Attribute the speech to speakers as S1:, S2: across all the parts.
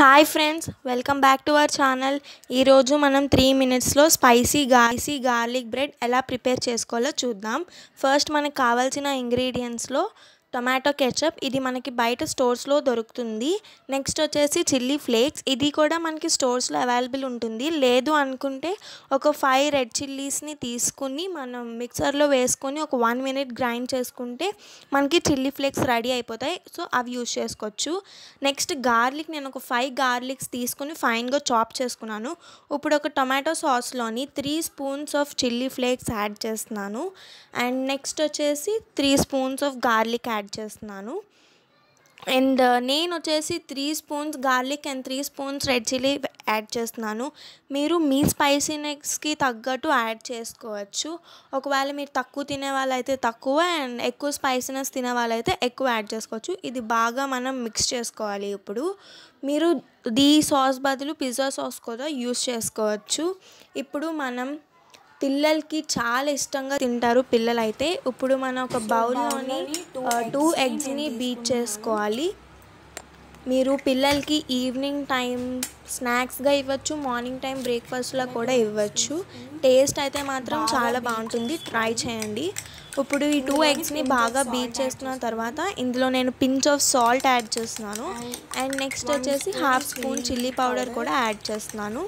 S1: hi friends welcome back to our channel ఈరోజు మనం three మినిట్స్లో స్పైసీ గాసీ గార్లిక్ బ్రెడ్ ఎలా ప్రిపేర్ చేసుకోవాలో చూద్దాం ఫస్ట్ మనకు కావాల్సిన ఇంగ్రీడియంట్స్లో టొమాటో కెచప్ ఇది మనకి బయట స్టోర్స్లో దొరుకుతుంది నెక్స్ట్ వచ్చేసి చిల్లీ ఫ్లేక్స్ ఇది కూడా మనకి స్టోర్స్లో అవైలబుల్ ఉంటుంది లేదు అనుకుంటే ఒక ఫైవ్ రెడ్ చిల్లీస్ని తీసుకుని మనం మిక్సర్లో వేసుకొని ఒక వన్ మినిట్ గ్రైండ్ చేసుకుంటే మనకి చిల్లీ ఫ్లేక్స్ రెడీ అయిపోతాయి సో అవి యూజ్ చేసుకోవచ్చు నెక్స్ట్ గార్లిక్ నేను ఒక ఫైవ్ గార్లిక్స్ తీసుకుని ఫైన్గా చాప్ చేసుకున్నాను ఇప్పుడు ఒక టొమాటో సాస్లోని three spoons of chilli flakes add చేస్తున్నాను అండ్ నెక్స్ట్ వచ్చేసి three spoons of garlic add add చేస్తున్నాను అండ్ నేను వచ్చేసి three spoons garlic and three spoons red chilli add చేస్తున్నాను మీరు మీ స్పైసీనెస్కి తగ్గట్టు యాడ్ చేసుకోవచ్చు ఒకవేళ మీరు తక్కువ తినే వాళ్ళైతే తక్కువ అండ్ ఎక్కువ స్పైసీనెస్ తినే వాళ్ళైతే ఎక్కువ యాడ్ చేసుకోవచ్చు ఇది బాగా మనం మిక్స్ చేసుకోవాలి ఇప్పుడు మీరు దీ సాస్ బదులు పిజ్జా సాస్ కూడా యూస్ చేసుకోవచ్చు ఇప్పుడు మనం పిల్లలకి చాలా ఇష్టంగా తింటారు పిల్లలైతే ఇప్పుడు మనం ఒక బౌల్లోని టూ ఎగ్స్ని బీట్ చేసుకోవాలి మీరు పిల్లలకి ఈవినింగ్ టైం స్నాక్స్గా ఇవ్వచ్చు మార్నింగ్ టైం బ్రేక్ఫాస్ట్లో కూడా ఇవ్వచ్చు టేస్ట్ అయితే మాత్రం చాలా బాగుంటుంది ట్రై చేయండి ఇప్పుడు ఈ టూ ఎగ్స్ని బాగా బీట్ చేస్తున్న తర్వాత ఇందులో నేను పించ్ ఆఫ్ సాల్ట్ యాడ్ చేస్తున్నాను అండ్ నెక్స్ట్ వచ్చేసి హాఫ్ స్పూన్ చిల్లీ పౌడర్ కూడా యాడ్ చేస్తున్నాను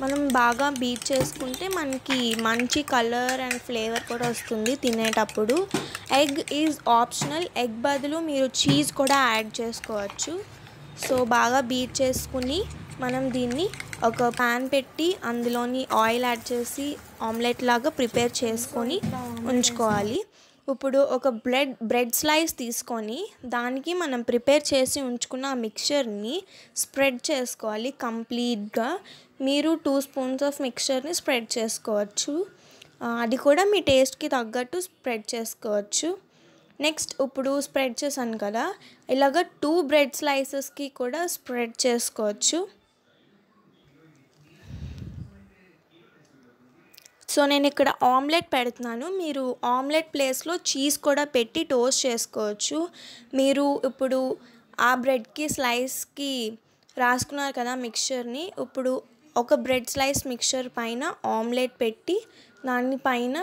S1: మనం బాగా బీట్ చేసుకుంటే మనకి మంచి కలర్ అండ్ ఫ్లేవర్ కూడా వస్తుంది తినేటప్పుడు ఎగ్ ఈజ్ ఆప్షనల్ ఎగ్ బదులు మీరు చీజ్ కూడా యాడ్ చేసుకోవచ్చు సో బాగా బీట్ చేసుకుని మనం దీన్ని ఒక ప్యాన్ పెట్టి అందులోని ఆయిల్ యాడ్ చేసి ఆమ్లెట్ లాగా ప్రిపేర్ చేసుకొని ఉంచుకోవాలి ఇప్పుడు ఒక బ్లెడ్ బ్రెడ్ స్లైస్ తీసుకొని దానికి మనం ప్రిపేర్ చేసి ఉంచుకున్న ఆ మిక్చర్ని స్ప్రెడ్ చేసుకోవాలి కంప్లీట్గా మీరు టూ స్పూన్స్ ఆఫ్ మిక్చర్ని స్ప్రెడ్ చేసుకోవచ్చు అది కూడా మీ టేస్ట్కి తగ్గట్టు స్ప్రెడ్ చేసుకోవచ్చు నెక్స్ట్ ఇప్పుడు స్ప్రెడ్ చేశాను కదా ఇలాగ టూ బ్రెడ్ స్లైసెస్కి కూడా స్ప్రెడ్ చేసుకోవచ్చు సో నేను ఇక్కడ ఆమ్లెట్ పెడుతున్నాను మీరు ఆమ్లెట్ ప్లేస్లో చీజ్ కూడా పెట్టి టోస్ట్ చేసుకోవచ్చు మీరు ఇప్పుడు ఆ బ్రెడ్కి స్లైస్కి రాసుకున్నారు కదా మిక్చర్ని ఇప్పుడు ఒక బ్రెడ్ స్లైస్ మిక్చర్ పైన ఆమ్లెట్ పెట్టి దానిపైన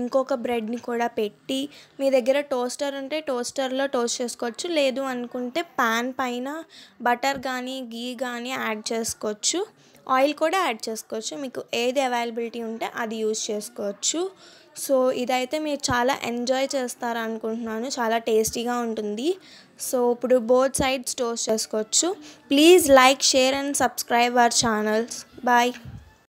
S1: ఇంకొక బ్రెడ్ని కూడా పెట్టి మీ దగ్గర టోస్టర్ ఉంటే టోస్టర్లో టోస్ట్ చేసుకోవచ్చు లేదు అనుకుంటే ప్యాన్ పైన బటర్ కానీ గీ కానీ యాడ్ చేసుకోవచ్చు ఆయిల్ కూడా యాడ్ చేసుకోవచ్చు మీకు ఏది అవైలబిలిటీ ఉంటే అది యూజ్ చేసుకోవచ్చు సో ఇదైతే మీరు చాలా ఎంజాయ్ చేస్తారు అనుకుంటున్నాను చాలా టేస్టీగా ఉంటుంది సో ఇప్పుడు బోత్ సైడ్ స్టోర్ చేసుకోవచ్చు please like share and subscribe our channels bye